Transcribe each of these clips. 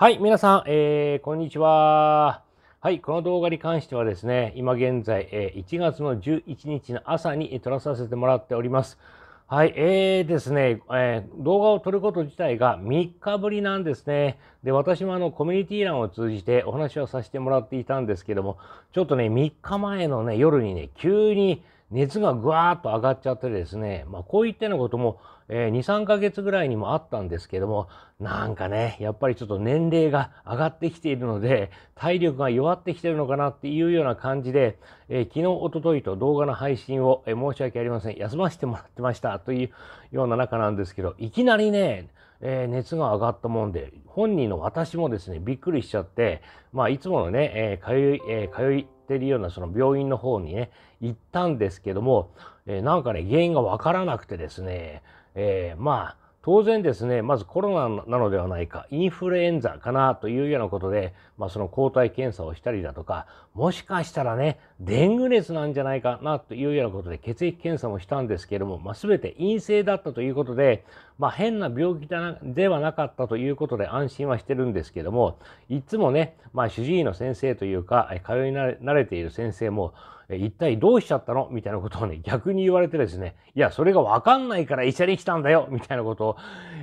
はい、皆さん、えー、こんにちは。はい、この動画に関してはですね、今現在、えー、1月の11日の朝に撮らさせてもらっております。はい、えーですね、えー、動画を撮ること自体が3日ぶりなんですね。で、私もあの、コミュニティ欄を通じてお話をさせてもらっていたんですけども、ちょっとね、3日前のね、夜にね、急に、熱がぐわーっと上がっちゃってですね、まあ、こういったようなことも、えー、2、3ヶ月ぐらいにもあったんですけども、なんかね、やっぱりちょっと年齢が上がってきているので、体力が弱ってきてるのかなっていうような感じで、えー、昨日、おとといと動画の配信を、えー、申し訳ありません、休ませてもらってましたというような中なんですけど、いきなりね、えー、熱が上がったもんで、本人の私もですね、びっくりしちゃって、まあ、いつものね、えー、かゆい、えー、かてるようなその病院の方にね、行ったんですけども、えなんかね、原因がわからなくてですね、えまあ、当然ですね、まずコロナなのではないか、インフルエンザかなというようなことで、まあ、その抗体検査をしたりだとか、もしかしたらね、デング熱なんじゃないかなというようなことで、血液検査もしたんですけれども、まあ、全て陰性だったということで、まあ、変な病気ではなかったということで安心はしてるんですけども、いつもね、まあ、主治医の先生というか、通い慣れている先生も、一体どうしちゃったのみたいなことをね、逆に言われてですね、いや、それがわかんないから医者に来たんだよみたいなことを、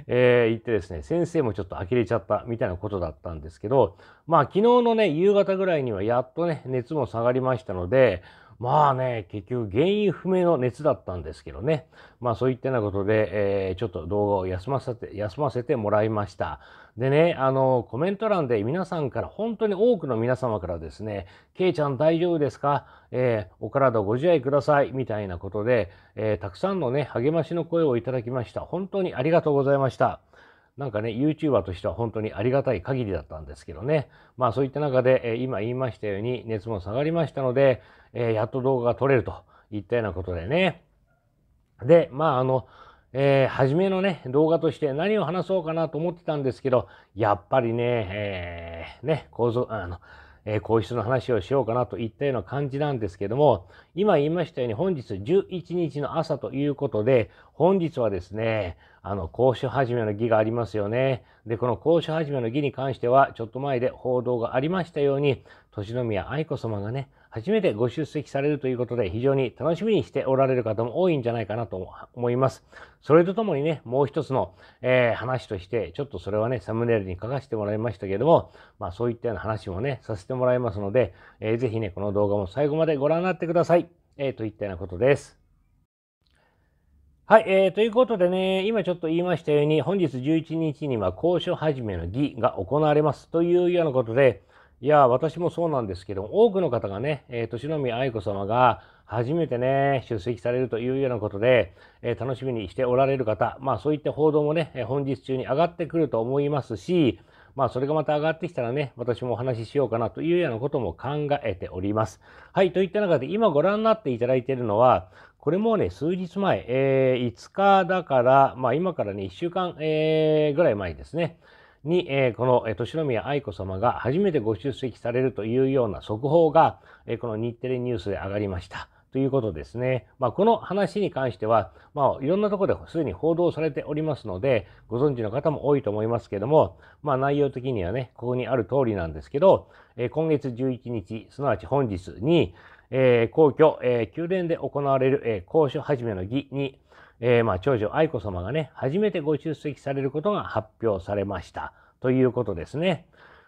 えー、言ってですね、先生もちょっと呆れちゃったみたいなことだったんですけど、まあ、昨日のね、夕方ぐらいにはやっとね、熱も下がりましたので、まあね、結局原因不明の熱だったんですけどね。まあそういったようなことで、えー、ちょっと動画を休ませて、休ませてもらいました。でね、あの、コメント欄で皆さんから、本当に多くの皆様からですね、ケイちゃん大丈夫ですかえー、お体ご自愛ください。みたいなことで、えー、たくさんのね、励ましの声をいただきました。本当にありがとうございました。なんかね、YouTuber としては本当にありがたい限りだったんですけどね。まあそういった中で、え今言いましたように熱も下がりましたので、えやっと動画が撮れるといったようなことでね。で、まああの、えー、初めのね、動画として何を話そうかなと思ってたんですけど、やっぱりね、えー、ね、構造、あの、えー、皇室の話をしようかなといったような感じなんですけども、今言いましたように本日11日の朝ということで、本日はですね、あの、講師始めの儀がありますよね。で、この講師始めの儀に関しては、ちょっと前で報道がありましたように、年宮愛子様がね、初めてご出席されるということで、非常に楽しみにしておられる方も多いんじゃないかなと思います。それとともにね、もう一つの、えー、話として、ちょっとそれはね、サムネイルに書かせてもらいましたけれども、まあそういったような話もね、させてもらいますので、えー、ぜひね、この動画も最後までご覧になってください。えー、といったようなことです。はい、えー、ということでね、今ちょっと言いましたように、本日11日には交渉始めの儀が行われますというようなことで、いや、私もそうなんですけど、多くの方がね、えー、年宮愛子様が初めてね、出席されるというようなことで、えー、楽しみにしておられる方、まあそういった報道もね、本日中に上がってくると思いますし、まあ、それがまた上がってきたらね、私もお話ししようかなというようなことも考えております。はい、といった中で、今ご覧になっていただいているのは、これもね、数日前、えー、5日だから、まあ、今からね、1週間、えー、ぐらい前ですね。に、えー、この、えー、年宮愛子様が初めてご出席されるというような速報が、えー、この日テレニュースで上がりました。ということですね。まあ、この話に関しては、まあ、いろんなところですでに報道されておりますので、ご存知の方も多いと思いますけども、まあ、内容的にはね、ここにある通りなんですけど、えー、今月11日、すなわち本日に、えー、皇居、えー、宮殿で行われる、えー、公書始めの儀に、えー、まあ、長女愛子様がね、初めてご出席されることが発表されました。ということですね。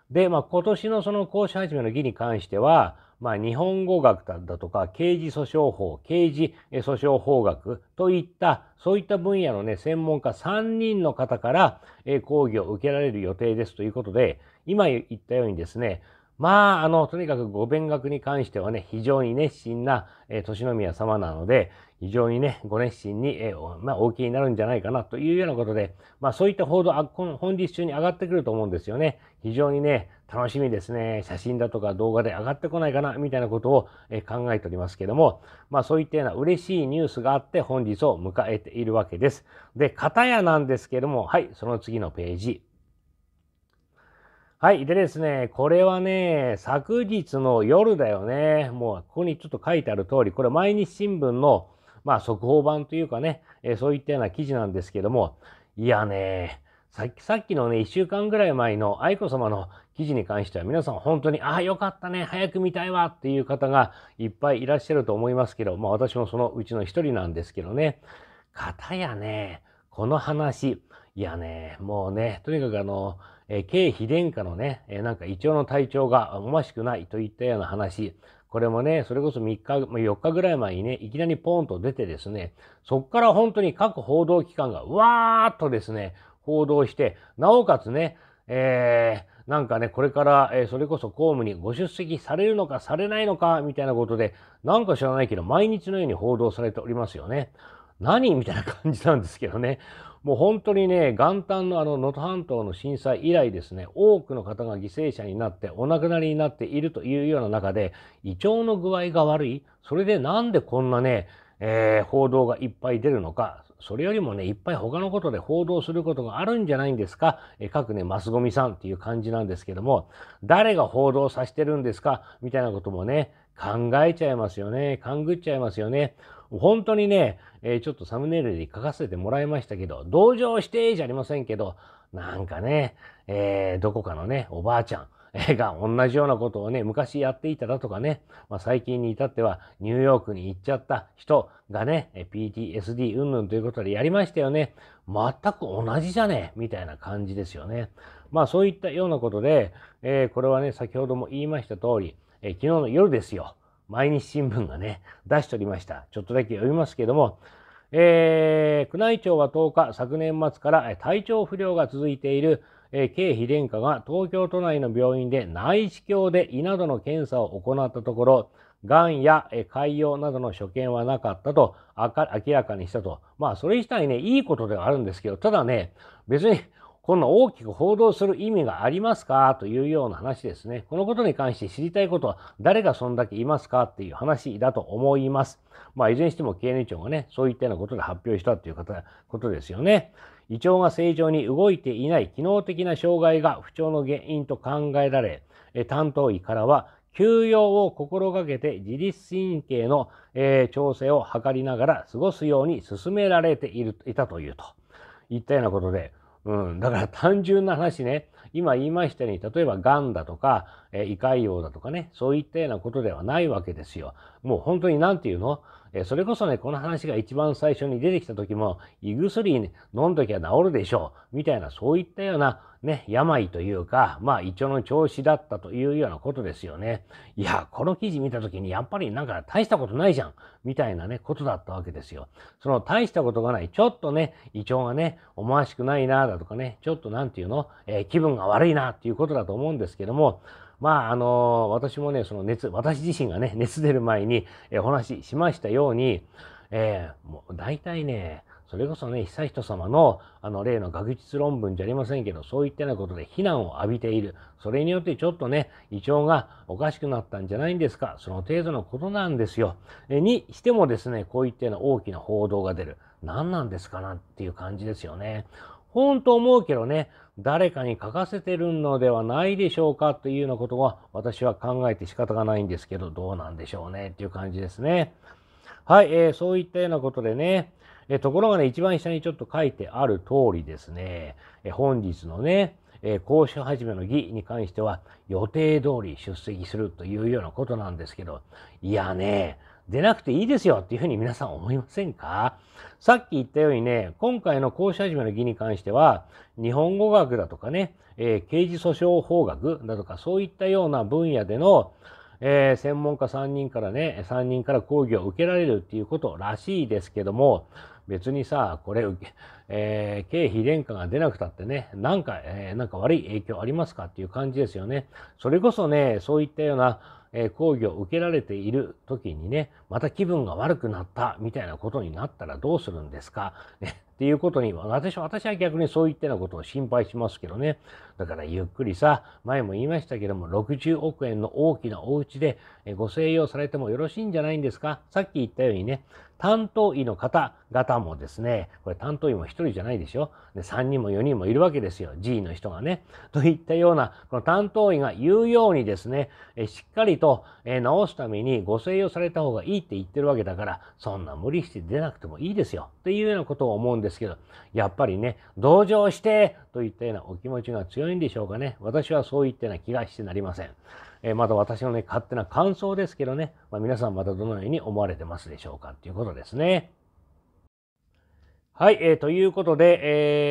で、まあ、今年のその講書始めの儀に関しては、まあ、日本語学だとか、刑事訴訟法、刑事訴訟法学といった、そういった分野のね、専門家3人の方から、え講義を受けられる予定ですということで、今言ったようにですね、まあ、あの、とにかくご勉学に関してはね、非常に熱心な、えー、年宮様なので、非常にね、ご熱心に、えー、まあ、お受けになるんじゃないかなというようなことで、まあ、そういった報道、本日中に上がってくると思うんですよね。非常にね、楽しみですね。写真だとか動画で上がってこないかな、みたいなことを、えー、考えておりますけども、まあ、そういったような嬉しいニュースがあって、本日を迎えているわけです。で、片やなんですけども、はい、その次のページ。はい。でですね、これはね、昨日の夜だよね。もう、ここにちょっと書いてある通り、これ毎日新聞の、まあ、速報版というかね、えそういったような記事なんですけども、いやね、さっき、さっきのね、1週間ぐらい前の愛子様の記事に関しては皆さん本当に、ああ、よかったね、早く見たいわっていう方がいっぱいいらっしゃると思いますけど、まあ私もそのうちの一人なんですけどね、方やね、この話、いやね、もうね、とにかくあの、え経費殿下のね、えなんか胃腸の体調が思ましくないといったような話、これもね、それこそ3日、4日ぐらい前にね、いきなりポーンと出てですね、そこから本当に各報道機関がわーっとですね、報道して、なおかつね、えー、なんかね、これから、えー、それこそ公務にご出席されるのかされないのか、みたいなことで、なんか知らないけど、毎日のように報道されておりますよね。何みたいな感じなんですけどね。もう本当にね、元旦のあの、能登半島の震災以来ですね、多くの方が犠牲者になって、お亡くなりになっているというような中で、胃腸の具合が悪い、それでなんでこんなね、えー、報道がいっぱい出るのか、それよりもね、いっぱい他のことで報道することがあるんじゃないんですか、え各ね、マスゴミさんっていう感じなんですけども、誰が報道させてるんですかみたいなこともね、考えちゃいますよね。勘ぐっちゃいますよね。本当にね、えー、ちょっとサムネイルで書かせてもらいましたけど、同情してじゃありませんけど、なんかね、えー、どこかのね、おばあちゃん、が同じようなことをね、昔やっていただとかね、まあ、最近に至ってはニューヨークに行っちゃった人がね、PTSD 云々ということでやりましたよね。全く同じじゃねえみたいな感じですよね。まあそういったようなことで、えー、これはね、先ほども言いました通り、えー、昨日の夜ですよ。毎日新聞がね、出しておりました。ちょっとだけ読みますけども、えー、宮内庁は10日、昨年末から体調不良が続いているえ経費殿下が東京都内の病院で内視鏡で胃などの検査を行ったところ、がんや潰瘍などの所見はなかったと明らかにしたと。まあ、それ自体ね、いいことではあるんですけど、ただね、別にこんな大きく報道する意味がありますかというような話ですね。このことに関して知りたいことは誰がそんだけいますかっていう話だと思います。まあ、いずれにしても経営長がね、そういったようなことで発表したということですよね。胃腸が正常に動いていない機能的な障害が不調の原因と考えられ、担当医からは休養を心がけて自律神経の、え調整を図りながら過ごすように勧められているいたというといったようなことで、うん、だから単純な話ね今言いましたように例えばがんだとかえ胃潰瘍だとかね、そういったようなことではないわけですよ。もう本当に何て言うのえそれこそね、この話が一番最初に出てきた時も、胃薬飲んどきゃ治るでしょう、みたいな、そういったようなね、病というか、まあ、胃腸の調子だったというようなことですよね。いや、この記事見た時に、やっぱりなんか大したことないじゃん、みたいなね、ことだったわけですよ。その大したことがない、ちょっとね、胃腸がね、思わしくないな、だとかね、ちょっとなんていうの、えー、気分が悪いな、っていうことだと思うんですけども、まあ、あの、私もね、その熱、私自身がね、熱出る前に、えお話ししましたように、えー、もう大体ね、それこそね、悠仁さまの、あの、例の学術論文じゃありませんけど、そういったようなことで非難を浴びている。それによってちょっとね、胃腸がおかしくなったんじゃないんですか。その程度のことなんですよ。えにしてもですね、こういったような大きな報道が出る。何なんですかなっていう感じですよね。ほんと思うけどね、誰かに書かせてるのではないでしょうかというようなことは私は考えて仕方がないんですけど、どうなんでしょうねっていう感じですね。はい、えー、そういったようなことでね、えところがね、一番下にちょっと書いてある通りですね、え本日のね、え講師始めの儀に関しては予定通り出席するというようなことなんですけど、いやね、出なくていいですよっていうふうに皆さん思いませんかさっき言ったようにね、今回の講師始めの儀に関しては、日本語学だとかね、えー、刑事訴訟法学だとか、そういったような分野での、えー、専門家3人からね、3人から講義を受けられるっていうことらしいですけども、別にさ、これ、えー、経費殿下が出なくたってね、なんか、えー、なんか悪い影響ありますかっていう感じですよね。それこそね、そういったような、え講義を受けられている時にね、また気分が悪くなったみたいなことになったらどうするんですか、ね、っていうことに、私は、私は逆にそういったようなことを心配しますけどね。だからゆっくりさ、前も言いましたけども、60億円の大きなお家でご静養されてもよろしいんじゃないんですかさっき言ったようにね、担当医の方々もですね、これ担当医も1人じゃないでしょで ?3 人も4人もいるわけですよ。G の人がね。といったような、この担当医が言うようにですね、えしっかりと、え治すためにご静養された方がいいって言ってるわけだから、そんな無理して出なくてもいいですよ。っていうようなことを思うんですけど、やっぱりね、同情してといったようなお気持ちが強いいんでしょうかね。私はそう言ってな気がしてなりません。えー、また私のね、勝手な感想ですけどね、まあ、皆さんまたどのように思われてますでしょうかっていうことですね。はい、えー、ということで、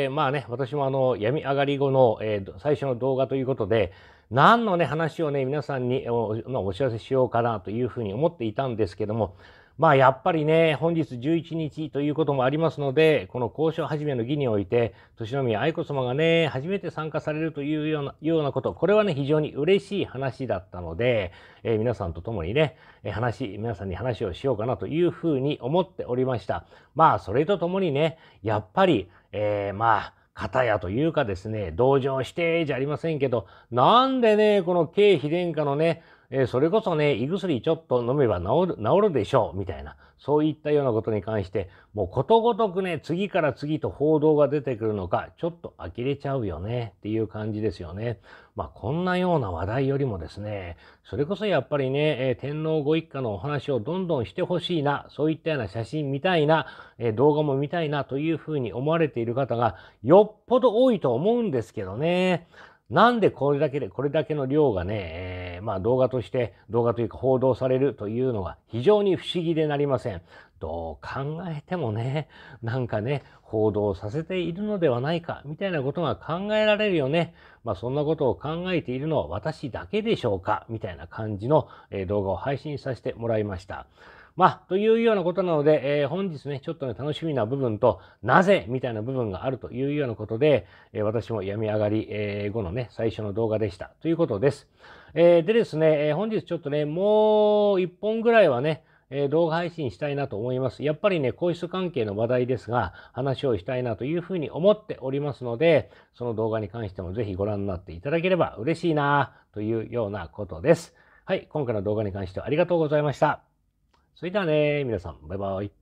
えー、まあね、私もあの、闇上がり後の、えー、最初の動画ということで、何のね、話をね、皆さんにお,、まお知らせしようかなというふうに思っていたんですけども、まあやっぱりね、本日11日ということもありますので、この交渉始めの儀において、年宮愛子様がね、初めて参加されるというようなようなこと、これはね、非常に嬉しい話だったので、えー、皆さんと共にね、え話、皆さんに話をしようかなというふうに思っておりました。まあそれとともにね、やっぱり、えー、まあ、方やというかですね、同情してじゃありませんけど、なんでね、この経費殿下のね、えー、それこそね、胃薬ちょっと飲めば治る、治るでしょう、みたいな、そういったようなことに関して、もうことごとくね、次から次と報道が出てくるのか、ちょっと呆れちゃうよね、っていう感じですよね。まあ、こんなような話題よりもですね、それこそやっぱりね、えー、天皇ご一家のお話をどんどんしてほしいな、そういったような写真見たいな、えー、動画も見たいな、というふうに思われている方が、よっぽど多いと思うんですけどね。なんでこれだけで、これだけの量がね、えー、まあ動画として、動画というか報道されるというのは非常に不思議でなりません。どう考えてもね、なんかね、報道させているのではないか、みたいなことが考えられるよね。まあそんなことを考えているのは私だけでしょうか、みたいな感じの動画を配信させてもらいました。まあ、というようなことなので、えー、本日ね、ちょっとね、楽しみな部分と、なぜみたいな部分があるというようなことで、えー、私も病み上がり、えー、後のね、最初の動画でした。ということです。えー、でですね、え本日ちょっとね、もう1本ぐらいはね、え動画配信したいなと思います。やっぱりね、皇室関係の話題ですが、話をしたいなというふうに思っておりますので、その動画に関してもぜひご覧になっていただければ嬉しいなというようなことです。はい、今回の動画に関してはありがとうございました。それではね、皆さん、バイバイ。